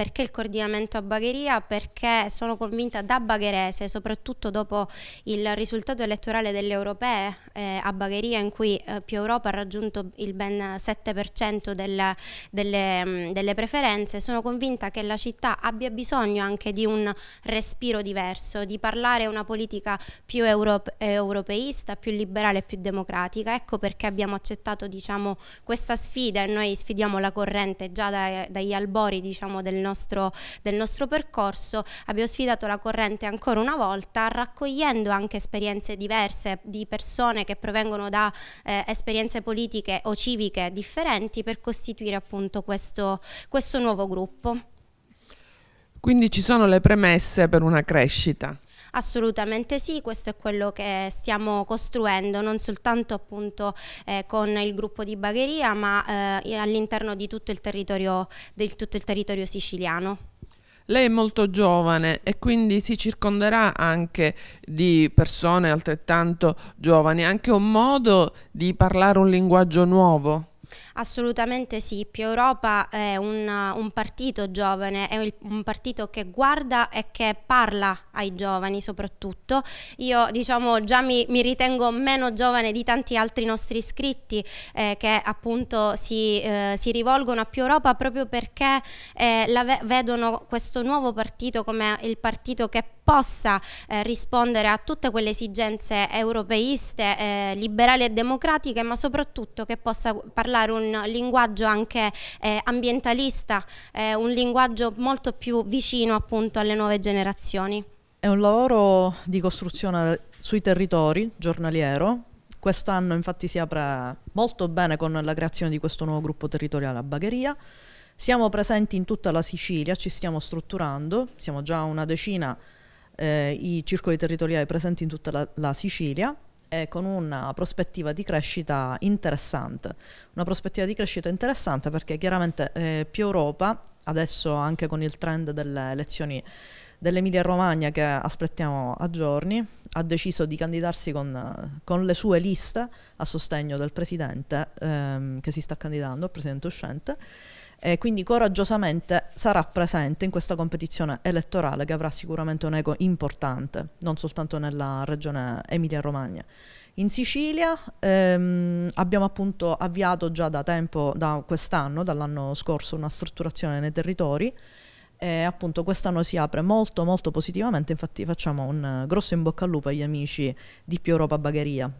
Perché il coordinamento a Bagheria? Perché sono convinta da bagherese, soprattutto dopo il risultato elettorale delle europee eh, a Bagheria in cui eh, Più Europa ha raggiunto il ben 7% del, delle, mm, delle preferenze, sono convinta che la città abbia bisogno anche di un respiro diverso, di parlare una politica più europe europeista, più liberale e più democratica. Ecco perché abbiamo accettato diciamo, questa sfida e noi sfidiamo la corrente già dai, dagli albori diciamo, del nostro nostro, del nostro percorso, abbiamo sfidato la corrente ancora una volta, raccogliendo anche esperienze diverse di persone che provengono da eh, esperienze politiche o civiche differenti per costituire appunto questo, questo nuovo gruppo. Quindi ci sono le premesse per una crescita. Assolutamente sì, questo è quello che stiamo costruendo, non soltanto appunto eh, con il gruppo di Bagheria, ma eh, all'interno di tutto il territorio, del tutto il territorio siciliano. Lei è molto giovane e quindi si circonderà anche di persone altrettanto giovani, anche un modo di parlare un linguaggio nuovo. Assolutamente sì, Più Europa è un, un partito giovane, è un partito che guarda e che parla ai giovani soprattutto. Io diciamo già mi, mi ritengo meno giovane di tanti altri nostri iscritti eh, che appunto si, eh, si, rivolgono a più Europa proprio perché eh, ve vedono questo nuovo partito come il partito che possa eh, rispondere a tutte quelle esigenze europeiste, eh, liberali e democratiche, ma soprattutto che possa parlare un linguaggio anche eh, ambientalista, un linguaggio molto più vicino appunto alle nuove generazioni. È un lavoro di costruzione sui territori giornaliero. Quest'anno infatti si apre molto bene con la creazione di questo nuovo gruppo territoriale a Bagheria. Siamo presenti in tutta la Sicilia, ci stiamo strutturando, siamo già una decina eh, i circoli territoriali presenti in tutta la, la Sicilia e con una prospettiva di crescita interessante. Una prospettiva di crescita interessante perché chiaramente eh, più Europa, adesso anche con il trend delle elezioni dell'Emilia Romagna che aspettiamo a giorni, ha deciso di candidarsi con, con le sue liste a sostegno del presidente ehm, che si sta candidando, il presidente uscente, e quindi coraggiosamente sarà presente in questa competizione elettorale che avrà sicuramente un eco importante, non soltanto nella regione Emilia-Romagna. In Sicilia ehm, abbiamo appunto avviato già da tempo, da quest'anno, dall'anno scorso, una strutturazione nei territori e appunto quest'anno si apre molto molto positivamente, infatti facciamo un grosso in bocca al lupo agli amici di Più Europa Bagheria,